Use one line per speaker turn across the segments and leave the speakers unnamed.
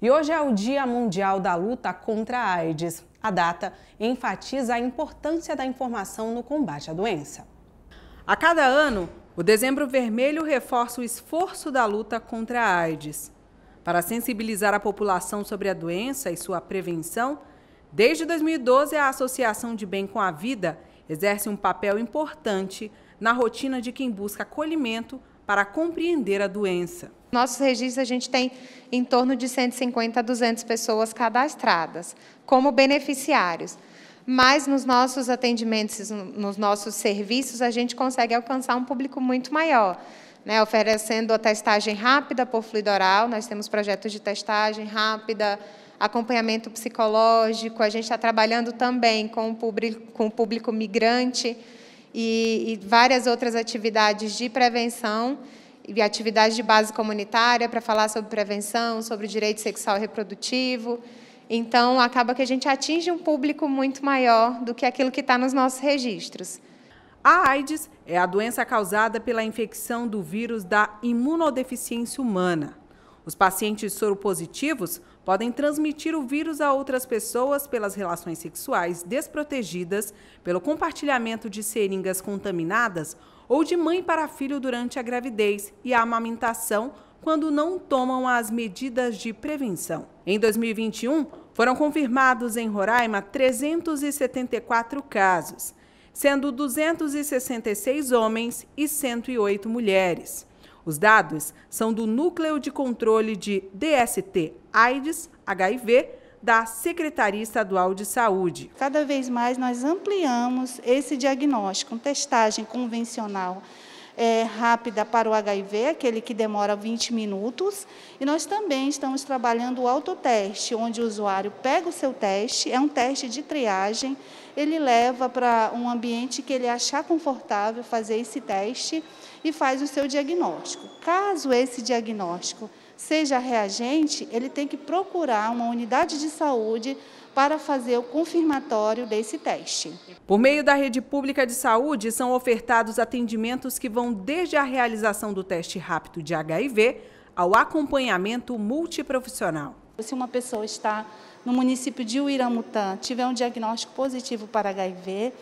E hoje é o Dia Mundial da Luta contra a AIDS. A data enfatiza a importância da informação no combate à doença. A cada ano, o Dezembro Vermelho reforça o esforço da luta contra a AIDS. Para sensibilizar a população sobre a doença e sua prevenção, desde 2012 a Associação de Bem com a Vida exerce um papel importante na rotina de quem busca acolhimento para compreender a doença.
Nossos registros, a gente tem em torno de 150 a 200 pessoas cadastradas como beneficiários. Mas nos nossos atendimentos, nos nossos serviços, a gente consegue alcançar um público muito maior. Né, oferecendo a testagem rápida por fluido oral, nós temos projetos de testagem rápida, acompanhamento psicológico, a gente está trabalhando também com o público, com o público migrante, e, e várias outras atividades de prevenção e atividades de base comunitária para falar sobre prevenção, sobre direito sexual reprodutivo. Então, acaba que a gente atinge um público muito maior do que aquilo que está nos nossos registros.
A AIDS é a doença causada pela infecção do vírus da imunodeficiência humana. Os pacientes soropositivos podem transmitir o vírus a outras pessoas pelas relações sexuais desprotegidas, pelo compartilhamento de seringas contaminadas ou de mãe para filho durante a gravidez e a amamentação, quando não tomam as medidas de prevenção. Em 2021, foram confirmados em Roraima 374 casos, sendo 266 homens e 108 mulheres. Os dados são do Núcleo de Controle de DST
AIDS, HIV, da Secretaria Estadual de Saúde. Cada vez mais nós ampliamos esse diagnóstico, testagem convencional é, rápida para o HIV, aquele que demora 20 minutos. E nós também estamos trabalhando o autoteste, onde o usuário pega o seu teste, é um teste de triagem, ele leva para um ambiente que ele achar confortável fazer esse teste e faz o seu diagnóstico. Caso esse diagnóstico seja reagente, ele tem que procurar uma unidade de saúde para fazer o confirmatório desse teste. Por meio da rede pública de saúde, são ofertados atendimentos que vão desde a
realização do teste rápido de HIV ao acompanhamento multiprofissional.
Se uma pessoa está no município de Uiramutã, tiver um diagnóstico positivo para HIV,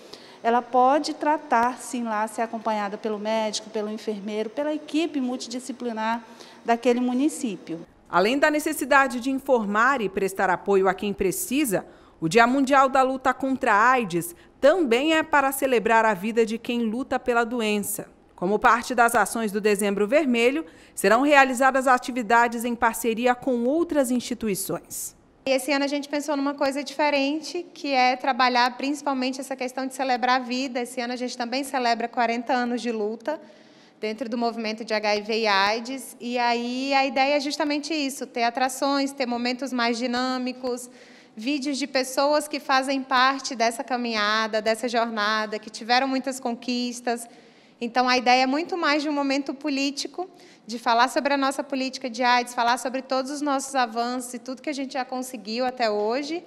ela pode tratar sim lá, ser acompanhada pelo médico, pelo enfermeiro, pela equipe multidisciplinar daquele município. Além da necessidade
de informar e prestar apoio a quem precisa, o Dia Mundial da Luta contra a AIDS também é para celebrar a vida de quem luta pela doença. Como parte das ações do Dezembro Vermelho, serão realizadas atividades em parceria com outras instituições.
Esse ano a gente pensou numa coisa diferente, que é trabalhar principalmente essa questão de celebrar a vida. Esse ano a gente também celebra 40 anos de luta dentro do movimento de HIV e AIDS. E aí a ideia é justamente isso: ter atrações, ter momentos mais dinâmicos, vídeos de pessoas que fazem parte dessa caminhada, dessa jornada, que tiveram muitas conquistas. Então a ideia é muito mais de um momento político, de falar sobre a nossa política de AIDS, falar sobre todos os nossos avanços e tudo que a gente já conseguiu até hoje,